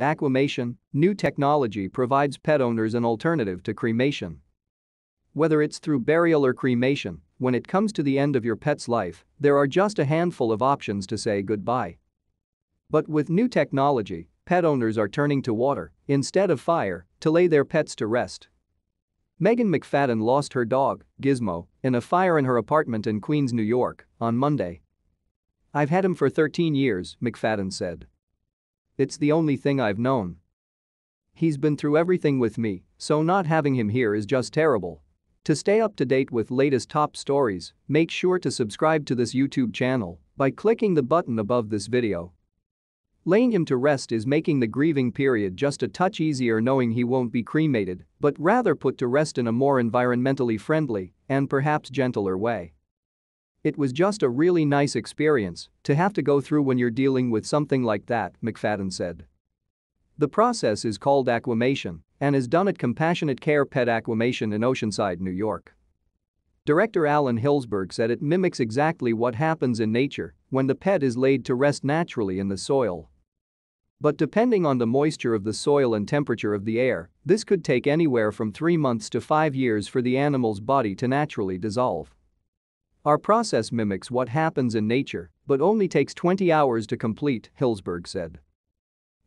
Acclimation, new technology provides pet owners an alternative to cremation. Whether it's through burial or cremation, when it comes to the end of your pet's life, there are just a handful of options to say goodbye. But with new technology, pet owners are turning to water, instead of fire, to lay their pets to rest. Megan McFadden lost her dog, Gizmo, in a fire in her apartment in Queens, New York, on Monday. I've had him for 13 years, McFadden said. It's the only thing I've known. He's been through everything with me, so not having him here is just terrible. To stay up to date with latest top stories, make sure to subscribe to this YouTube channel by clicking the button above this video. Laying him to rest is making the grieving period just a touch easier knowing he won't be cremated, but rather put to rest in a more environmentally friendly and perhaps gentler way. It was just a really nice experience to have to go through when you're dealing with something like that, McFadden said. The process is called aquamation and is done at Compassionate Care Pet Aquamation in Oceanside, New York. Director Alan Hillsberg said it mimics exactly what happens in nature when the pet is laid to rest naturally in the soil. But depending on the moisture of the soil and temperature of the air, this could take anywhere from three months to five years for the animal's body to naturally dissolve. Our process mimics what happens in nature, but only takes 20 hours to complete, Hillsberg said.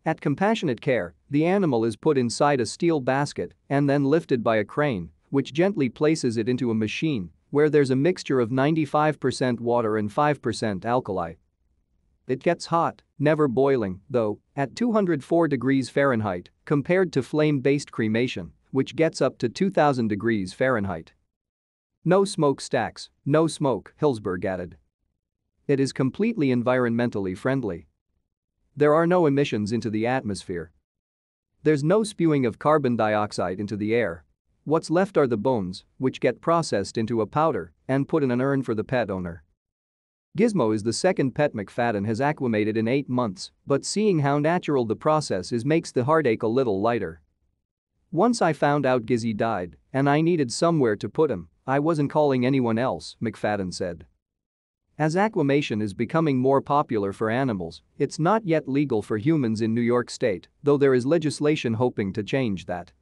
At Compassionate Care, the animal is put inside a steel basket and then lifted by a crane, which gently places it into a machine where there's a mixture of 95% water and 5% alkali. It gets hot, never boiling, though, at 204 degrees Fahrenheit, compared to flame-based cremation, which gets up to 2000 degrees Fahrenheit. No smoke stacks, no smoke, Hillsberg added. It is completely environmentally friendly. There are no emissions into the atmosphere. There's no spewing of carbon dioxide into the air. What's left are the bones, which get processed into a powder and put in an urn for the pet owner. Gizmo is the second pet McFadden has acclimated in eight months, but seeing how natural the process is makes the heartache a little lighter. Once I found out Gizzy died, and I needed somewhere to put him, I wasn't calling anyone else, McFadden said. As acclimation is becoming more popular for animals, it's not yet legal for humans in New York State, though there is legislation hoping to change that.